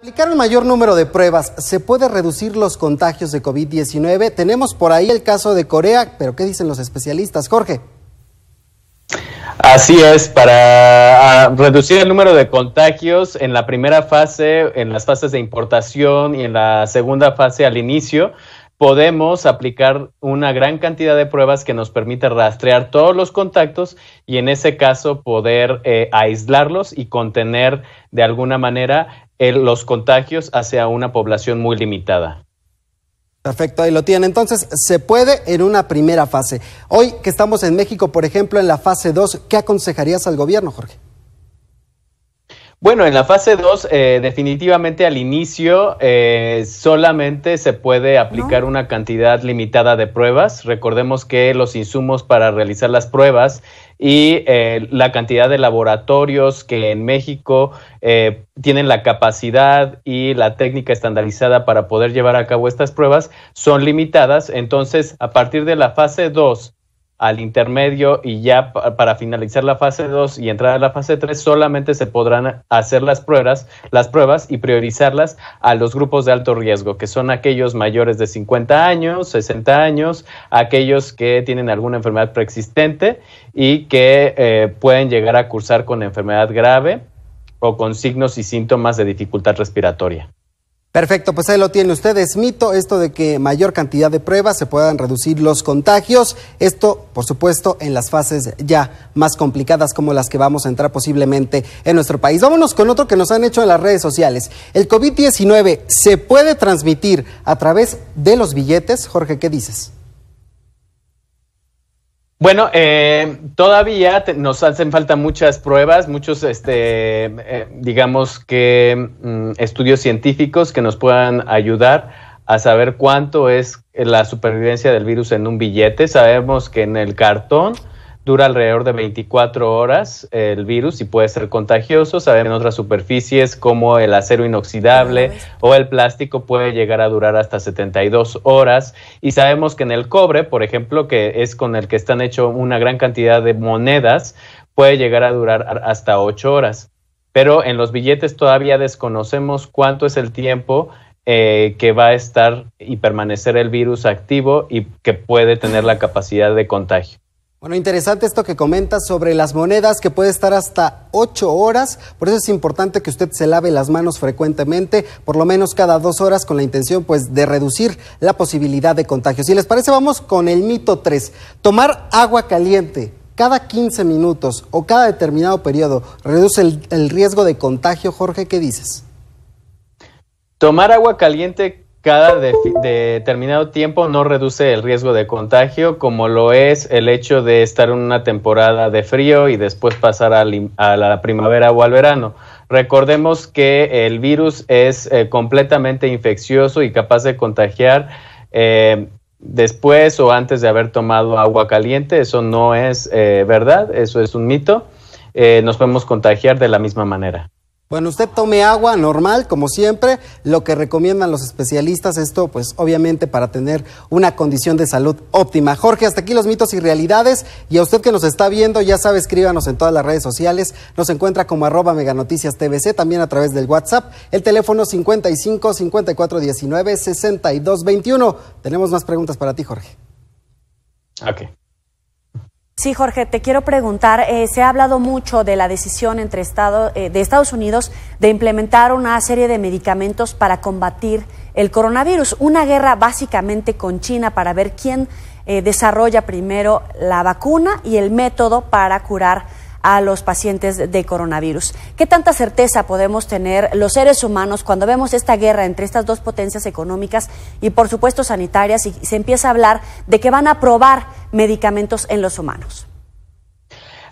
Aplicar el mayor número de pruebas, ¿se puede reducir los contagios de COVID-19? Tenemos por ahí el caso de Corea, pero ¿qué dicen los especialistas, Jorge? Así es, para ah, reducir el número de contagios en la primera fase, en las fases de importación y en la segunda fase al inicio, podemos aplicar una gran cantidad de pruebas que nos permite rastrear todos los contactos y en ese caso poder eh, aislarlos y contener de alguna manera los contagios hacia una población muy limitada. Perfecto, ahí lo tienen. Entonces, se puede en una primera fase. Hoy que estamos en México, por ejemplo, en la fase 2, ¿qué aconsejarías al gobierno, Jorge? Bueno, en la fase 2, eh, definitivamente al inicio eh, solamente se puede aplicar una cantidad limitada de pruebas. Recordemos que los insumos para realizar las pruebas y eh, la cantidad de laboratorios que en México tienen la capacidad y la técnica estandarizada para poder llevar a cabo estas pruebas son limitadas. Entonces, a partir de la fase 2 al intermedio y ya para finalizar la fase 2 y entrar a la fase 3 solamente se podrán hacer las pruebas, las pruebas y priorizarlas a los grupos de alto riesgo, que son aquellos mayores de 50 años, 60 años, aquellos que tienen alguna enfermedad preexistente y que eh, pueden llegar a cursar con enfermedad grave o con signos y síntomas de dificultad respiratoria. Perfecto, pues ahí lo tiene usted. Es mito esto de que mayor cantidad de pruebas se puedan reducir los contagios. Esto, por supuesto, en las fases ya más complicadas como las que vamos a entrar posiblemente en nuestro país. Vámonos con otro que nos han hecho en las redes sociales. El COVID-19 se puede transmitir a través de los billetes. Jorge, ¿qué dices? Bueno, eh, todavía nos hacen falta muchas pruebas, muchos, este, eh, digamos que mm, estudios científicos que nos puedan ayudar a saber cuánto es la supervivencia del virus en un billete. Sabemos que en el cartón Dura alrededor de 24 horas el virus y puede ser contagioso. Sabemos en otras superficies como el acero inoxidable o el plástico puede llegar a durar hasta 72 horas. Y sabemos que en el cobre, por ejemplo, que es con el que están hecho una gran cantidad de monedas, puede llegar a durar hasta 8 horas. Pero en los billetes todavía desconocemos cuánto es el tiempo eh, que va a estar y permanecer el virus activo y que puede tener la capacidad de contagio. Bueno, interesante esto que comentas sobre las monedas, que puede estar hasta 8 horas, por eso es importante que usted se lave las manos frecuentemente, por lo menos cada dos horas, con la intención pues de reducir la posibilidad de contagio. Si les parece, vamos con el mito 3, tomar agua caliente cada 15 minutos o cada determinado periodo reduce el, el riesgo de contagio. Jorge, ¿qué dices? Tomar agua caliente cada determinado tiempo no reduce el riesgo de contagio, como lo es el hecho de estar en una temporada de frío y después pasar a, la primavera o al verano. Recordemos que el virus es eh, completamente infeccioso y capaz de contagiar eh, después o antes de haber tomado agua caliente. Eso no es eh, verdad, eso es un mito. nos podemos contagiar de la misma manera. Bueno, usted tome agua normal, como siempre, lo que recomiendan los especialistas, esto pues obviamente para tener una condición de salud óptima. Jorge, hasta aquí los mitos y realidades, y a usted que nos está viendo, ya sabe, escríbanos en todas las redes sociales, nos encuentra como arroba meganoticias TVC, también a través del WhatsApp, el teléfono 55 5419 6221 Tenemos más preguntas para ti, Jorge. Ok. Sí, Jorge, te quiero preguntar, eh, se ha hablado mucho de la decisión entre Estado, eh, de Estados Unidos de implementar una serie de medicamentos para combatir el coronavirus, una guerra básicamente con China para ver quién eh, desarrolla primero la vacuna y el método para curar a los pacientes de coronavirus. ¿Qué tanta certeza podemos tener los seres humanos cuando vemos esta guerra entre estas dos potencias económicas y por supuesto sanitarias y se empieza a hablar de que van a probar medicamentos en los humanos?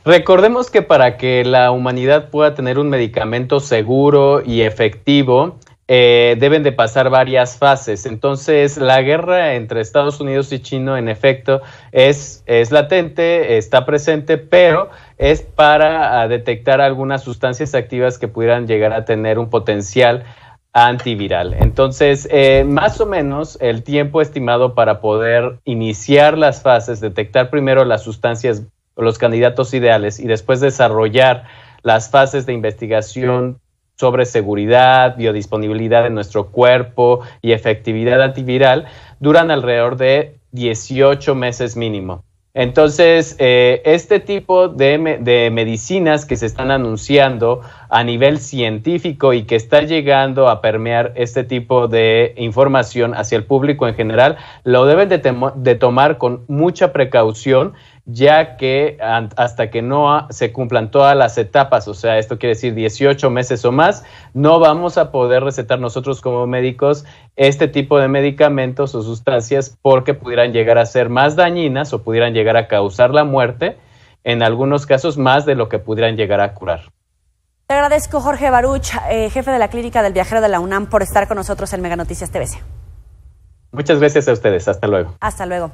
Recordemos que para que la humanidad pueda tener un medicamento seguro y efectivo, eh, deben de pasar varias fases. Entonces, la guerra entre Estados Unidos y China, en efecto, es, es latente, está presente, pero es para ah, detectar algunas sustancias activas que pudieran llegar a tener un potencial antiviral. Entonces, eh, más o menos el tiempo estimado para poder iniciar las fases, detectar primero las sustancias, los candidatos ideales y después desarrollar las fases de investigación sobre seguridad, biodisponibilidad de nuestro cuerpo y efectividad antiviral duran alrededor de 18 meses mínimo. Entonces, eh, este tipo de, medicinas que se están anunciando a nivel científico y que está llegando a permear este tipo de información hacia el público en general, lo deben de tomar con mucha precaución ya que hasta que no se cumplan todas las etapas, o sea, esto quiere decir 18 meses o más, no vamos a poder recetar nosotros como médicos este tipo de medicamentos o sustancias porque pudieran llegar a ser más dañinas o pudieran llegar a causar la muerte, en algunos casos más de lo que pudieran llegar a curar. Te agradezco Jorge Baruch, eh, jefe de la Clínica del Viajero de la UNAM, por estar con nosotros en Mega Noticias TVC. Muchas gracias a ustedes, hasta luego. Hasta luego.